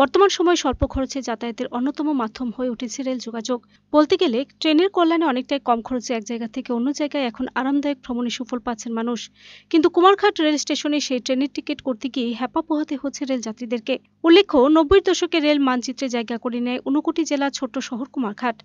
বর্তমান সময়ে স্বল্প খরচে যাতায়াতের অন্যতম মাধ্যম হয়ে উঠেছে রেল যোগাযোগ বলতে গেলে ট্রেনের কল্যাণে অনেকটাই কম খরচে এক জায়গা থেকে অন্য জায়গায় এখন আরামদায়ক ভ্রমণে সুফল পাচ্ছেন মানুষ কিন্তু কুমারঘাট রেল স্টেশনে সেই ট্রেনের টিকিট করতে গিয়ে হ্যাপা পোহাতে হচ্ছে রেল যাত্রীদেরকে উল্লেখ্য নব্বই দশকে রেল মানচিত্রে জায়গা করে নেয় ঊনকোটি জেলা ছোট্ট শহর কুমারঘাট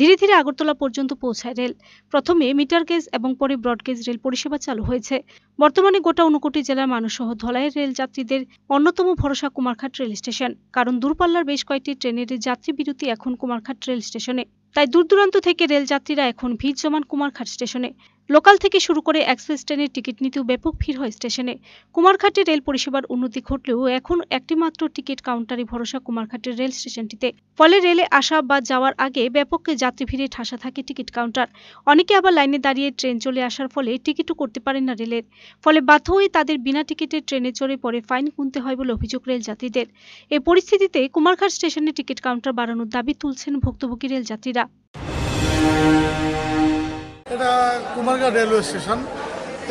ধীরে ধীরে আগরতলা পর্যন্ত পৌঁছায় রেল প্রথমে মিটার গেজ এবং পরে ব্রডগেজ রেল পরিষেবা চালু হয়েছে বর্তমানে গোটা ঊনকোটি জেলার মানুষসহ ধলাই রেল যাত্রীদের অন্যতম ভরসা কুমারঘাট রেল স্টেশন কারণ দূরপাল্লার বেশ কয়েকটি ট্রেনের যাত্রী বিরতি এখন কুমারঘাট রেল স্টেশনে তাই দূর দূরান্ত থেকে রেলযাত্রীরা এখন ভিড় জমান কুমারঘাট স্টেশনে লোকাল থেকে শুরু করে এক্সপ্রেস ট্রেনের টিকিট নিতেও ব্যাপক ভিড় হয় স্টেশনে কুমারঘাটে রেল পরিষেবার উন্নতি ঘটলেও এখন একটিমাত্র টিকিট কাউন্টারে ভরসা কুমারঘাটের রেল স্টেশনটিতে ফলে রেলে আসা বা যাওয়ার আগে ব্যাপক যাত্রী ভিড়ে ঠাসা থাকে টিকিট কাউন্টার অনেকে আবার লাইনে দাঁড়িয়ে ট্রেন চলে আসার ফলে টিকিটও করতে পারেন না রেলের ফলে বাধ্য হয়ে তাদের বিনা টিকিটে ট্রেনে চড়ে পরে ফাইন গুনতে হয় বলে অভিযোগ রেল যাত্রীদের এ পরিস্থিতিতে কুমারঘাট স্টেশনে টিকিট কাউন্টার বাড়ানোর দাবি তুলছেন ভুক্তভোগী রেল যাত্রীরা এটা কুমারঘাট রেলওয়ে স্টেশন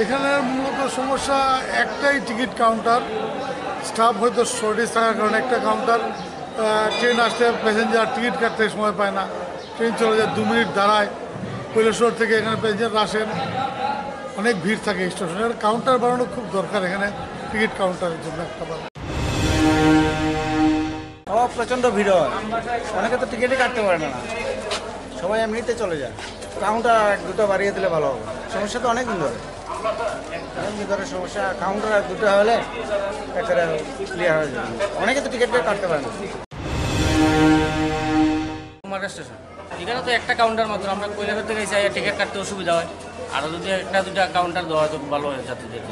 এখানে মূলত সমস্যা একটাই টিকিট কাউন্টার স্টাফ হয়তো শর্টেজ থাকার কারণে একটা কাউন্টার ট্রেন আসতে প্যাসেঞ্জার টিকিট কাটতে সময় পায় না ট্রেন চলে যায় দু মিনিট দাঁড়ায় কৈলেশ্বর থেকে এখানে প্যাসেঞ্জার আসেন অনেক ভিড় থাকে স্টেশনের কাউন্টার বানানো খুব দরকার এখানে টিকিট কাউন্টারের জন্য একটা বানানো প্রচণ্ড ভিড় হয় অনেকে তো টিকিটই কাটতে পারে না সবাই এমনিতে চলে যায় কাউন্টার দুটো বাড়িয়ে দিলে ভালো হবে সমস্যা তো অনেকদিন ধরে অনেকদিন ধরে সমস্যা কাউন্টার দুটো হলে একটা ক্লিয়ার হয়ে যাবে অনেকে তো টিকিট কাটতে পারেন না কুমারের স্টেশন তো একটা কাউন্টার মাত্র আমরা কৈলাঘর থেকে চাই টিকিট কাটতে অসুবিধা হয় আরও যদি একটা দুটা কাউন্টার দেওয়া হয় তো ভালো হয় যাত্রীদের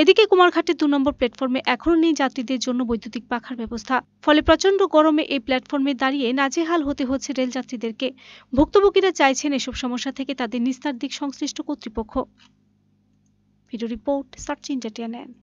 এদিকে কুমারঘাটের দু নম্বর প্ল্যাটফর্মে এখনও নেই যাত্রীদের জন্য বৈদ্যুতিক পাখার ব্যবস্থা ফলে প্রচণ্ড গরমে এই প্ল্যাটফর্মে দাঁড়িয়ে নাজেহাল হতে হচ্ছে রেলযাত্রীদেরকে ভুক্তভোগীরা চাইছেন এসব সমস্যা থেকে তাদের নিস্তার দিক সংশ্লিষ্ট কর্তৃপক্ষ ভিডিও রিপোর্ট সার্চ ইন্ডিয়া